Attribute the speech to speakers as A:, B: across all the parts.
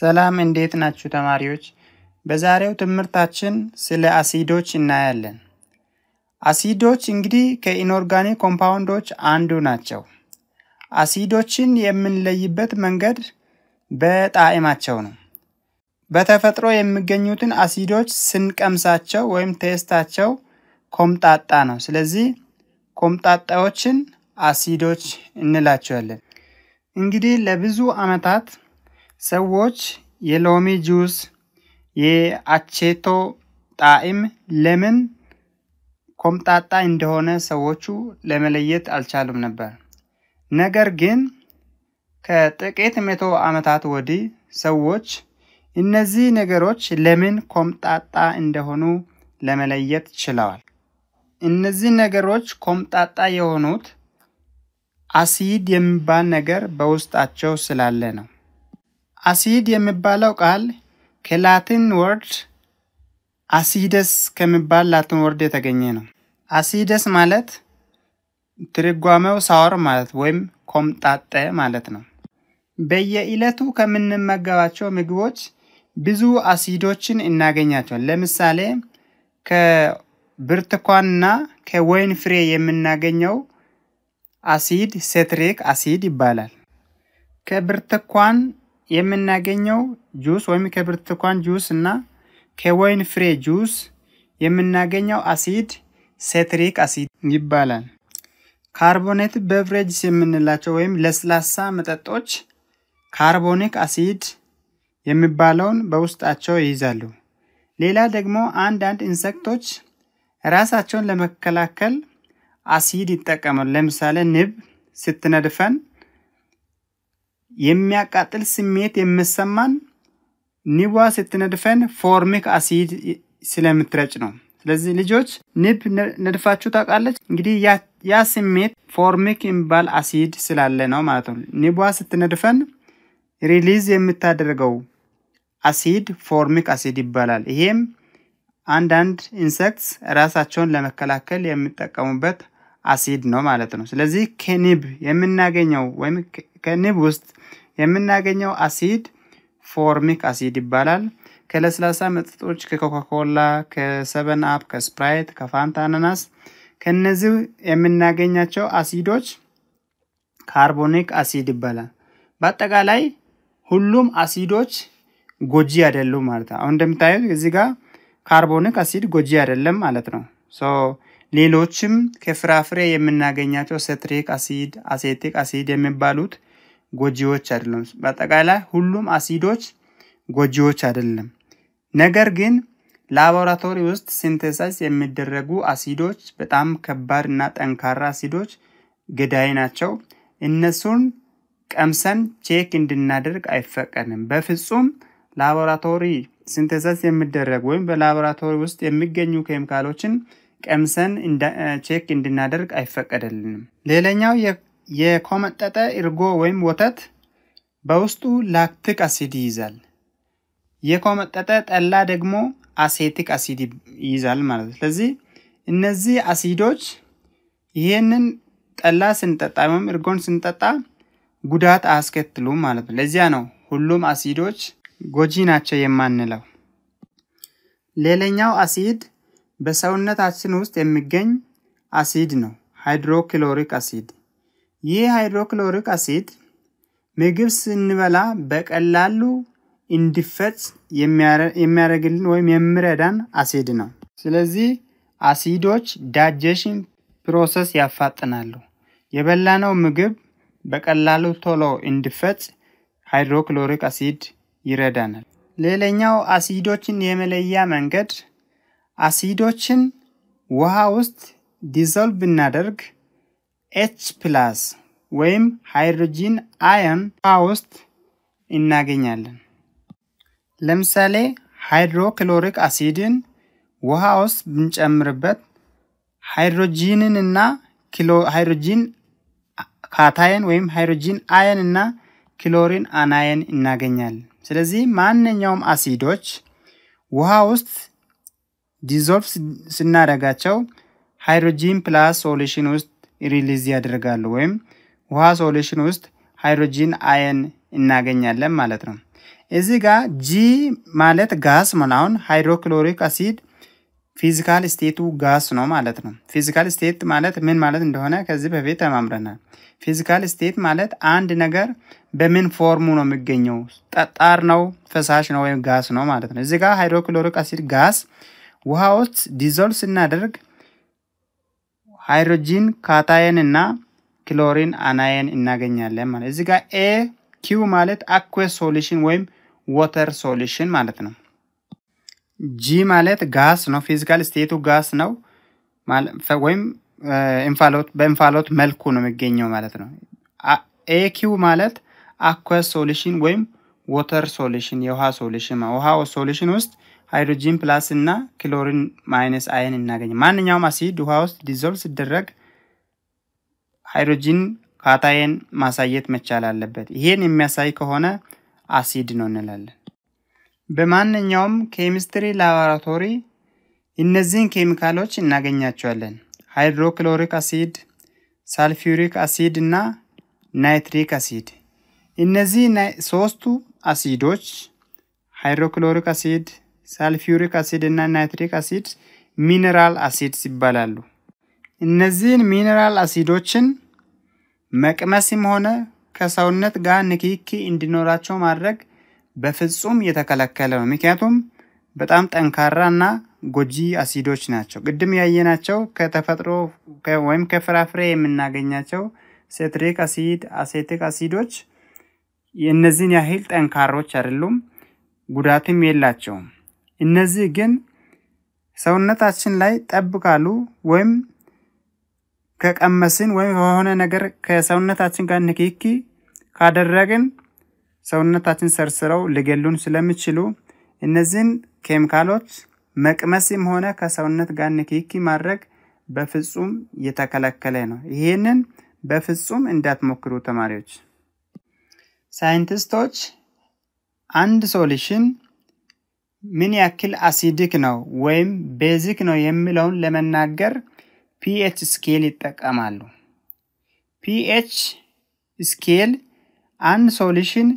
A: ሰላም እንዴት ናችሁ ተማሪዎች? በዛሬው ትምህርታችን ስለ አሲዶች እናያለን። አሲዶች እንግዲህ ከኢንኦርጋኒክ ኮምፓውንዶች አንዱ ናቸው። አሲዶችን የምንለይበት መንገድ በጣዕማቸው ነው። በተፈጥሮ የሚገኙትን አሲዶች ስንቀምሳቸው ወይም ቴስታቸው ኮምጣጣ ነው። ስለዚህ ኮምጣጣዎችን አሲዶች እንላቸዋለን። እንግዲህ ለብዙ ዓመታት ሰዎች የሎሚ ጁስ የአቼቶ ጣዕም ለምን ኮምጣጣ እንደሆነ ሰዎቹ ለመለየት አልቻሉም ነበር። ነገር ግን ከጥቂት መቶ ዓመታት ወዲህ ሰዎች እነዚህ ነገሮች ለምን ኮምጣጣ እንደሆኑ ለመለየት ችለዋል። እነዚህ ነገሮች ኮምጣጣ የሆኑት አሲድ የሚባል ነገር በውስጣቸው ስላለ ነው። አሲድ የሚባለው ቃል ከላቲን ወርድ አሲደስ ከሚባል ላቲን ወርድ የተገኘ ነው። አሲደስ ማለት ትርጓሜው ሳወር ማለት ወይም ኮምጣጠ ማለት ነው። በየዕለቱ ከምንመገባቸው ምግቦች ብዙ አሲዶችን እናገኛቸዋል። ለምሳሌ ከብርቱካንና ከወይን ፍሬ የምናገኘው አሲድ ሴትሪክ አሲድ ይባላል። ከብርቱካን የምናገኘው ጁስ ወይም ከብርቱካን ጁስ እና ከወይን ፍሬ ጁስ የምናገኘው አሲድ ሴትሪክ አሲድ ይባላል። ካርቦኔት በብሬጅስ የምንላቸው ወይም ለስላሳ መጠጦች ካርቦኒክ አሲድ የሚባለውን በውስጣቸው ይይዛሉ። ሌላ ደግሞ አንዳንድ ኢንሴክቶች ራሳቸውን ለመከላከል አሲድ ይጠቀማሉ። ለምሳሌ ንብ ስትነድፈን የሚያቃጥል ስሜት የምሰማን ንቧ ስትነድፈን ፎርሚክ አሲድ ስለምትረጭ ነው። ስለዚህ ልጆች ንብ ነድፋችሁ ታውቃለች? እንግዲህ ያ ስሜት ፎርሚክ የሚባል አሲድ ስላለ ነው ማለት ነው። ንቧ ስትነድፈን ሪሊዝ የምታደርገው አሲድ ፎርሚክ አሲድ ይባላል። ይሄም አንዳንድ ኢንሴክትስ ራሳቸውን ለመከላከል የሚጠቀሙበት አሲድ ነው ማለት ነው። ስለዚህ ከንብ የምናገኘው ወይም ከንብ ውስጥ የምናገኘው አሲድ ፎርሚክ አሲድ ይባላል። ከለስላሳ መጠጦች ከኮካኮላ፣ ከሰቨን አፕ፣ ከስፕራይት፣ ከፋንታ አናናስ ከነዚህ የምናገኛቸው አሲዶች ካርቦኒክ አሲድ ይባላል። በአጠቃላይ ሁሉም አሲዶች ጎጂ አይደሉም ማለት ነው። አሁን እንደምታዩት እዚህ ጋር ካርቦኒክ አሲድ ጎጂ አይደለም ማለት ነው። ሌሎችም ከፍራፍሬ የምናገኛቸው ሰትሪክ አሲድ፣ አሴቲክ አሲድ የሚባሉት ጎጂዎች አይደለም። በአጠቃላይ ሁሉም አሲዶች ጎጂዎች አይደለም። ነገር ግን ላቦራቶሪ ውስጥ ሲንተሳይዝ የሚደረጉ አሲዶች በጣም ከባድ እና ጠንካራ አሲዶች ገዳይ ናቸው። እነሱን ቀምሰን ቼክ እንድናደርግ አይፈቀድም። በፍጹም ላቦራቶሪ ሲንተሳይዝ የሚደረጉ ወይም በላቦራቶሪ ውስጥ የሚገኙ ኬሚካሎችን ቀምሰን ቼክ እንድናደርግ አይፈቀደልንም። ሌላኛው የኮመጠጠ እርጎ ወይም ወተት በውስጡ ላክቲክ አሲድ ይይዛል። የኮመጠጠ ጠላ ደግሞ አሴቲክ አሲድ ይይዛል ማለት ነው። ስለዚህ እነዚህ አሲዶች ይህንን ጠላ ስንጠጣ ወይም እርጎን ስንጠጣ ጉዳት አያስከትሉም ማለት ነው። ለዚያ ነው ሁሉም አሲዶች ጎጂ ናቸው የማንለው። ሌላኛው አሲድ በሰውነታችን ውስጥ የሚገኝ አሲድ ነው፣ ሃይድሮክሎሪክ አሲድ። ይህ ሃይድሮክሎሪክ አሲድ ምግብ ስንበላ በቀላሉ እንዲፈጭ የሚያደርግልን ወይም የሚረዳን አሲድ ነው። ስለዚህ አሲዶች ዳጀሽን ፕሮሰስ ያፋጥናሉ። የበላነው ምግብ በቀላሉ ቶሎ እንዲፈጭ ሃይድሮክሎሪክ አሲድ ይረዳናል። ሌላኛው አሲዶችን የመለያ መንገድ አሲዶችን ውሃ ውስጥ ዲዞልቭ ብናደርግ ኤች ፕላስ ወይም ሃይድሮጂን አየን ውሃ ውስጥ እናገኛለን። ለምሳሌ ሃይድሮክሎሪክ አሲድን ውሃ ውስጥ ብንጨምርበት ሃይድሮጂንን እና ሃይድሮጂን ካታየን ወይም ሃይድሮጂን አየን እና ክሎሪን አናየን እናገኛለን። ስለዚህ ማንኛውም አሲዶች ውሃ ውስጥ ዲዞልቭ ስናደርጋቸው ሃይድሮጂን ፕላስ ሶሉሽን ውስጥ ሪሊዝ ያደርጋሉ ወይም ውሃ ሶሉሽን ውስጥ ሃይድሮጂን አየን እናገኛለን ማለት ነው። እዚህ ጋር ጂ ማለት ጋስ አሁን ሃይድሮክሎሪክ አሲድ ፊዚካል ስቴቱ ጋስ ነው ማለት ነው። ፊዚካል ስቴት ማለት ምን ማለት እንደሆነ ከዚህ በፊት ተማምረናል። ፊዚካል ስቴት ማለት አንድ ነገር በምን ፎርሙ ነው የሚገኘው፣ ጠጣር ነው፣ ፈሳሽ ነው ወይም ጋስ ነው ማለት ነው። እዚህ ጋር ሃይድሮክሎሪክ አሲድ ጋስ ውሃ ውስጥ ዲዞልቭ ስናደርግ ሃይድሮጂን ካታየን እና ክሎሪን አናየን እናገኛለን ማለት እዚ ጋ ኤ ኪው ማለት አኩዌ ሶሉሽን ወይም ወተር ሶሉሽን ማለት ነው። ጂ ማለት ጋስ ነው። ፊዚካል ስቴቱ ጋስ ነው ወይም በእንፋሎት መልኩ ነው የሚገኘው ማለት ነው። ኤ ኪው ማለት አኩዌ ሶሉሽን ወይም ወተር ሶሉሽን የውሃ ሶሉሽን ውሃ ሶሉሽን ውስጥ ሃይድሮጂን ፕላስ እና ክሎሪን ማይነስ አይን እናገኝ። ማንኛውም አሲድ ውሃ ውስጥ ዲዞልቭ ሲደረግ ሃይድሮጂን ካታየን ማሳየት መቻል አለበት። ይሄን የሚያሳይ ከሆነ አሲድ ነው እንላለን። በማንኛውም ኬሚስትሪ ላቦራቶሪ እነዚህን ኬሚካሎች እናገኛቸዋለን። ሃይድሮክሎሪክ አሲድ፣ ሳልፊሪክ አሲድ እና ናይትሪክ አሲድ። እነዚህ ሶስቱ አሲዶች ሃይድሮክሎሪክ አሲድ፣ ሳልፊውሪክ አሲድ እና ናይትሪክ አሲድ ሚነራል አሲድስ ይባላሉ። እነዚህን ሚነራል አሲዶችን መቅመስም ሆነ ከሰውነት ጋር ንክኪ እንዲኖራቸው ማድረግ በፍጹም የተከለከለ ነው። ምክንያቱም በጣም ጠንካራ እና ጎጂ አሲዶች ናቸው። ቅድም ያየናቸው ከተፈጥሮ ወይም ከፍራፍሬ የምናገኛቸው ሴትሪክ አሲድ፣ አሴቲክ አሲዶች የእነዚህን ያህል ጠንካሮች አይደሉም፣ ጉዳትም የላቸውም። እነዚህ ግን ሰውነታችን ላይ ጠብ ካሉ ወይም ከቀመስን ወይም የሆነ ነገር ከሰውነታችን ጋር ንክኪ ካደረግን ሰውነታችን ሰርስረው ሊገሉን ስለሚችሉ እነዚህን ኬሚካሎች መቅመስም ሆነ ከሰውነት ጋር ንክኪ ማድረግ በፍጹም የተከለከለ ነው። ይህንን በፍጹም እንዳትሞክሩ ተማሪዎች። ሳይንቲስቶች አንድ ሶሉሽን ምን ያክል አሲድክ ነው ወይም ቤዚክ ነው የሚለውን ለመናገር ፒኤች ስኬል ይጠቀማሉ። ፒኤች ስኬል አንድ ሶሉሽን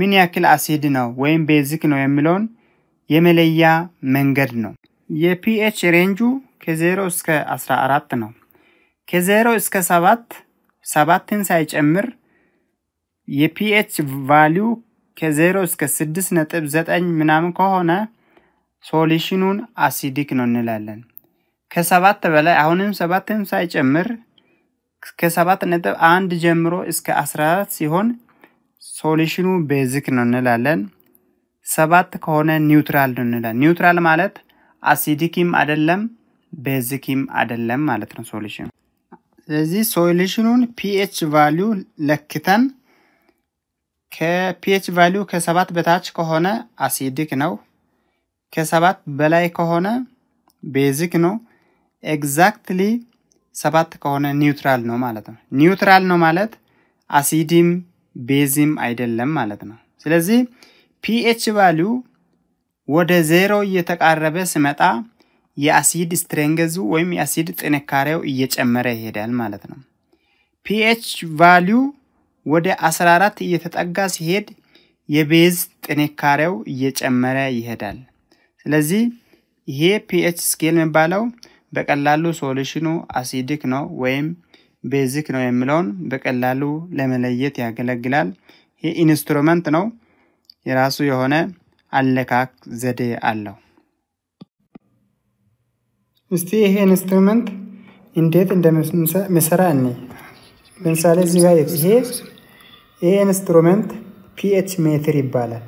A: ምን ያክል አሲድ ነው ወይም ቤዚክ ነው የሚለውን የመለያ መንገድ ነው። የፒኤች ሬንጁ ከ0 እስከ 14 ነው። ከ0 እስከ 7 ሰባትን ሳይጨምር የፒኤች ቫሊዩ ከዜሮ እስከ ስድስት ነጥብ ዘጠኝ ምናምን ከሆነ ሶሊሽኑን አሲዲክ ነው እንላለን። ከሰባት በላይ አሁንም ሰባትም ሳይጨምር ከሰባት ነጥብ አንድ ጀምሮ እስከ 14 ሲሆን ሶሉሽኑ ቤዚክ ነው እንላለን። ሰባት ከሆነ ኒውትራል ነው እንላለን። ኒውትራል ማለት አሲዲክም አይደለም ቤዚክም አይደለም ማለት ነው ሶሉሽኑ። ስለዚህ ሶሉሽኑን ፒኤች ቫሊዩ ለክተን ከፒኤች ቫሊዩ ከሰባት በታች ከሆነ አሲዲክ ነው። ከሰባት በላይ ከሆነ ቤዚክ ነው። ኤግዛክትሊ ሰባት ከሆነ ኒውትራል ነው ማለት ነው። ኒውትራል ነው ማለት አሲዲም ቤዚም አይደለም ማለት ነው። ስለዚህ ፒኤች ቫሊዩ ወደ ዜሮ እየተቃረበ ሲመጣ የአሲድ ስትሬንገዙ ወይም የአሲድ ጥንካሬው እየጨመረ ይሄዳል ማለት ነው። ፒኤች ቫሊዩ ወደ 14 እየተጠጋ ሲሄድ የቤዝ ጥንካሬው እየጨመረ ይሄዳል። ስለዚህ ይሄ ፒኤች ስኬል የሚባለው በቀላሉ ሶሉሽኑ አሲድክ ነው ወይም ቤዚክ ነው የሚለውን በቀላሉ ለመለየት ያገለግላል። ይህ ኢንስትሩመንት ነው። የራሱ የሆነ አለካክ ዘዴ አለው። እስቲ ይሄ ኢንስትሩመንት እንዴት እንደምሰራ እኔ ለምሳሌ እዚህ ጋር ይሄ ይሄ ኢንስትሩመንት ፒኤች ሜትር ይባላል።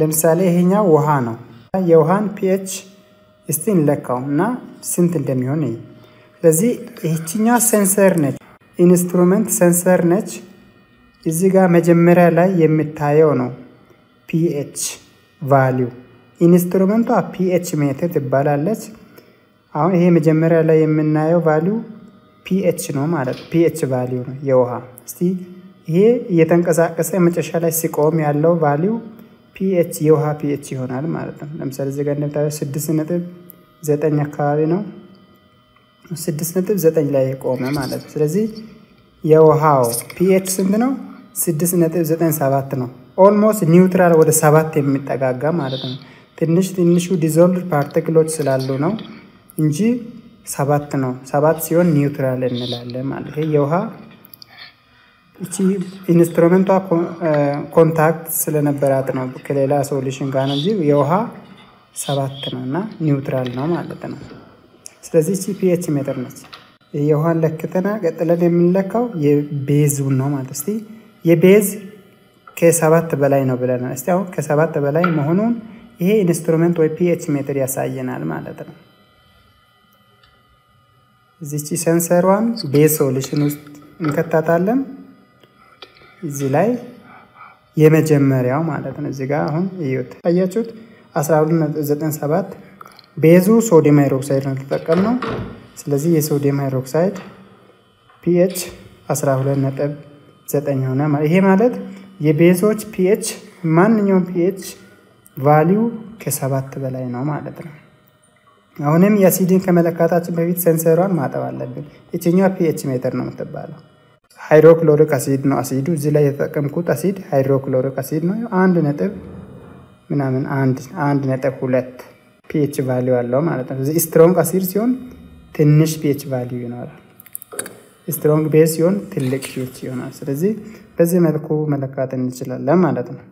A: ለምሳሌ ይሄኛው ውሃ ነው። የውሃን ፒኤች እስቲ እንለካው እና ስንት እንደሚሆን እይ። ስለዚህ ይህችኛ ሴንሰር ነች፣ ኢንስትሩመንት ሴንሰር ነች። እዚ ጋር መጀመሪያ ላይ የምታየው ነው ፒኤች ቫሊዩ። ኢንስትሩመንቷ ፒኤች ሜትር ትባላለች። አሁን ይሄ መጀመሪያ ላይ የምናየው ቫሊዩ ፒኤች ነው ማለት ፒኤች ቫሊዩ ነው የውሃ እስቲ ይሄ እየተንቀሳቀሰ መጨረሻ ላይ ሲቆም ያለው ቫሊው ፒኤች የውሃ ፒኤች ይሆናል ማለት ነው። ለምሳሌ እዚህ ጋር እንደምታየው ስድስት ነጥብ ዘጠኝ አካባቢ ነው። ስድስት ነጥብ ዘጠኝ ላይ የቆመ ማለት ነው። ስለዚህ የውሃው ፒኤች ስንት ነው? ስድስት ነጥብ ዘጠኝ ሰባት ነው። ኦልሞስት ኒውትራል ወደ ሰባት የሚጠጋጋ ማለት ነው። ትንሽ ትንሹ ዲዞልቭድ ፓርቲክሎች ስላሉ ነው እንጂ ሰባት ነው። ሰባት ሲሆን ኒውትራል እንላለን ማለት ይሄ የውሃ እቺ ኢንስትሩመንቷ ኮንታክት ስለነበራት ነው ከሌላ ሶሉሽን ጋር ነው እንጂ የውሃ ሰባት ነው እና ኒውትራል ነው ማለት ነው። ስለዚህ እቺ ፒኤች ሜትር ነች። የውሃን ለክተና ቀጥለን የምንለካው የቤዙን ነው ማለት እስቲ የቤዝ ከሰባት በላይ ነው ብለናል። እስቲ አሁን ከሰባት በላይ መሆኑን ይሄ ኢንስትሩመንት ወይ ፒኤች ሜትር ያሳየናል ማለት ነው። እዚቺ ሰንሰሯን ቤዝ ሶሉሽን ውስጥ እንከታታለን። እዚህ ላይ የመጀመሪያው ማለት ነው። እዚህ ጋር አሁን እዩት፣ አያችሁት 1297 ቤዙ ሶዲየም ሃይድሮክሳይድ ነው የተጠቀምነው። ስለዚህ የሶዲየም ሃይድሮክሳይድ ፒኤች 12.9 ሆነ። ይሄ ማለት የቤዞች ፒኤች ማንኛውም ፒኤች ቫሊው ከሰባት በላይ ነው ማለት ነው። አሁንም የአሲድን ከመለካታችን በፊት ሴንሰሯን ማጠብ አለብን። የትኛዋ ፒኤች ሜትር ነው የምትባለው? ሃይድሮክሎሪክ አሲድ ነው አሲዱ። እዚህ ላይ የተጠቀምኩት አሲድ ሃይድሮክሎሪክ አሲድ ነው። አንድ ነጥብ ምናምን አንድ አንድ ነጥብ ሁለት ፒኤች ቫሊዩ አለው ማለት ነው። እዚህ ስትሮንግ አሲድ ሲሆን ትንሽ ፒኤች ቫሊዩ ይኖራል። ስትሮንግ ቤዝ ሲሆን ትልቅ ፒኤች ይሆናል። ስለዚህ በዚህ መልኩ መለካት እንችላለን ማለት ነው።